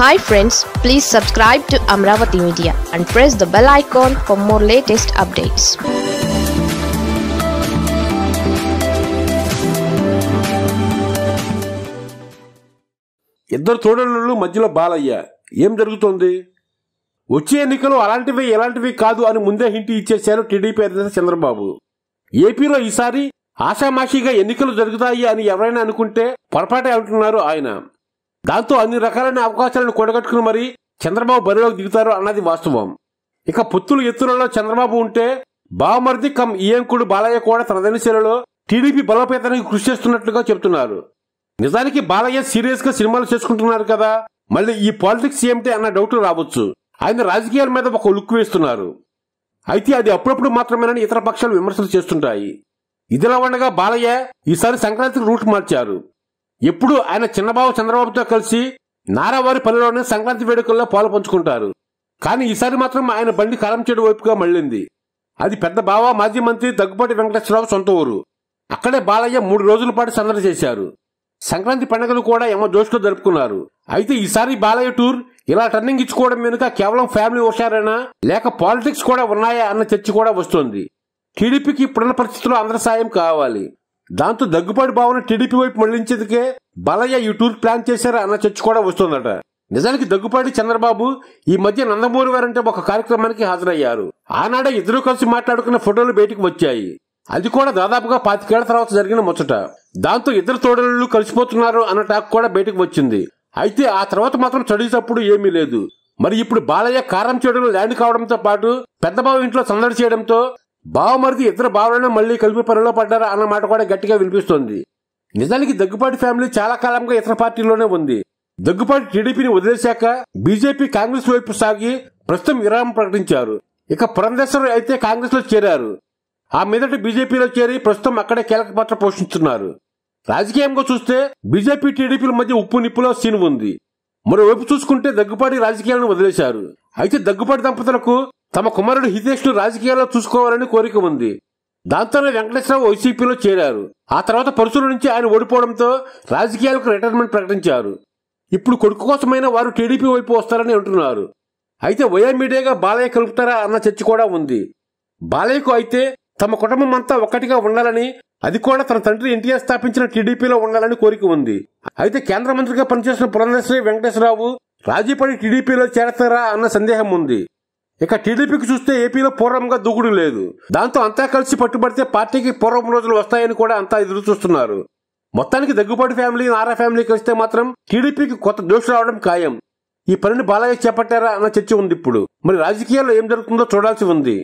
hi friends please subscribe to Amaravati media and press the bell icon for more latest updates ఇద్దరు తోడళ్ళు మధ్యలో బాలయ్య ఏం జరుగుతోంది వచ్చే ఎన్నికలు అలాంటివి ఎలాంటివి కాదు అని ముందే హింటి ఇచ్చేశారు టీడీపీ అధినేత చంద్రబాబు ఏపీలో ఈసారి ఆషామాషిగా ఎన్నికలు జరుగుతాయి అని ఎవరైనా అనుకుంటే పొరపాటే అంటున్నారు ఆయన దాంతో అన్ని రకాలైన అవకాశాలను కూడగట్టుకుని మరీ చంద్రబాబు బరిలోకి దిగుతారు అన్నది వాస్తవం ఇక పుత్తులు ఎత్తులలో చంద్రబాబు ఉంటే బావమరిది కమ్ ఈయంకుడు బాలయ్య కూడా తన శైలిలో టీడీపీ బలోపేతానికి కృషి చేస్తున్నట్లుగా చెబుతున్నారు నిజానికి బాలయ్య సీరియస్ గా సినిమాలు చేసుకుంటున్నారు కదా మళ్ళీ ఈ పాలిటిక్స్ ఏమిటి అన్న డౌట్లు రావచ్చు ఆయన రాజకీయాల మీద ఒక లుక్ వేస్తున్నారు అయితే అది అప్పుడప్పుడు మాత్రమేనని ఇతర పక్షాలు విమర్శలు చేస్తుంటాయి ఇదిలా ఉండగా బాలయ్య ఈసారి సంక్రాంతికి రూట్ మార్చారు ఎప్పుడూ ఆయన చిన్నబాబు చంద్రబాబుతో కలిసి నారావారి పనిలోనే సంక్రాంతి వేడుకల్లో పాలు పంచుకుంటారు కానీ ఈసారి మాత్రం ఆయన బండి చెడు వైపుగా మళ్లింది అది పెద్ద బావ మాజీ మంత్రి దగ్గుపాటి వెంకటేశ్వరరావు సొంత ఊరు అక్కడే బాలయ్య మూడు రోజుల పాటు సందడి చేశారు సంక్రాంతి పండుగను కూడా యమ జోష్లో జరుపుకున్నారు అయితే ఈసారి బాలయ్య టూర్ ఇలా టర్నింగ్ ఇచ్చుకోవడం వెనుక కేవలం ఫ్యామిలీ హుషారేనా లేక పాలిటిక్స్ కూడా ఉన్నాయా అన్న చర్చ కూడా వస్తోంది టీడీపీకి ఇప్పుడున్న పరిస్థితుల్లో అందరి సాయం కావాలి దాంతో దగ్గుబాటు భావన టీడీపీ వైపు మళ్లించేందుకే బాలయ్య ఈ టూర్ ప్లాన్ చేశారా అన్న చర్చ కూడా వస్తుందట నిజానికి దగ్గుపాటి చంద్రబాబు ఈ మధ్య నందమూరి వారంటే ఒక కార్యక్రమానికి హాజరయ్యారు ఆనాడే ఇద్దరు కలిసి మాట్లాడుకున్న ఫోటోలు బయటకు వచ్చాయి అది కూడా దాదాపుగా పాతికేళ్ల తర్వాత జరిగిన ముచ్చట దాంతో ఇద్దరు తోడలు కలిసిపోతున్నారు అన్న టాక్ కూడా బయటకు వచ్చింది అయితే ఆ తర్వాత మాత్రం చదివేటప్పుడు ఏమీ లేదు మరి ఇప్పుడు బాలయ్య కారం చేయడంలో ల్యాండ్ కావడంతో పాటు పెద్దబాబు ఇంట్లో సందడి చేయడంతో బావమరిది ఇద్దరు బావలను మళ్లీ కలిపి పనిలో పడ్డారా అన్న మాట కూడా గట్టిగా వినిపిస్తోంది నిజానికి దగ్గుపాటి ఫ్యామిలీ చాలా కాలంగా ఇతర పార్టీలోనే ఉంది దగ్గుపాటి టీడీపీని వదిలేశాక బీజేపీ కాంగ్రెస్ వైపు సాగి ప్రస్తుతం విరామం ప్రకటించారు ఇక పురంధేశ్వరరావు అయితే కాంగ్రెస్ లో చేరారు ఆ మీదట బీజేపీలో చేరి ప్రస్తుతం అక్కడే కీలక పాత్ర పోషిస్తున్నారు రాజకీయంగా చూస్తే బీజేపీ టీడీపీల మధ్య ఉప్పు నిప్పులో సీన్ ఉంది మరోవైపు చూసుకుంటే దగ్గుపాటి రాజకీయాలను వదిలేశారు అయితే దగ్గుపాటి దంపతులకు తమ కుమారుడు హితేష్ ను రాజకీయాల్లో చూసుకోవాలని కోరిక ఉంది దాంతోనే వెంకటేశ్వరరావు వైసీపీలో చేరారు ఆ తర్వాత పరుసుల నుంచి ఆయన ఓడిపోవడంతో రాజకీయాలకు రిటైర్మెంట్ ప్రకటించారు ఇప్పుడు కొడుకు కోసమైన వారు టీడీపీ వైపు వస్తారని అంటున్నారు అయితే వయా మీడియాగా బాలయ్య కలుపుతారా అన్న చర్చ కూడా ఉంది బాలయ్యకు అయితే తమ కుటుంబం అంతా ఒక్కటిగా ఉండాలని అది కూడా తన తండ్రి ఎన్టీఆర్ స్థాపించిన టీడీపీలో ఉండాలని కోరిక ఉంది అయితే కేంద్ర మంత్రిగా పనిచేసిన పురంధేశ్వరి వెంకటేశ్వరరావు రాజీపడి టీడీపీలో చేరతారా అన్న సందేహం ఉంది ఇక టీడీపీకి చూస్తే ఏపీలో పూర్వంగా దూకుడు లేదు దాంతో అంతా కలిసి పట్టుబడితే పార్టీకి పూర్వం రోజులు వస్తాయని కూడా అంతా ఎదురు చూస్తున్నారు మొత్తానికి దగ్గుబాటు ఫ్యామిలీ నారా ఫ్యామిలీ కలిస్తే మాత్రం టీడీపీకి కొత్త దోషులు రావడం ఖాయం ఈ పనిని బాలయ్య చేపట్టారా అన్న చర్చ ఉంది ఇప్పుడు మరి రాజకీయాల్లో ఏం జరుగుతుందో చూడాల్సి ఉంది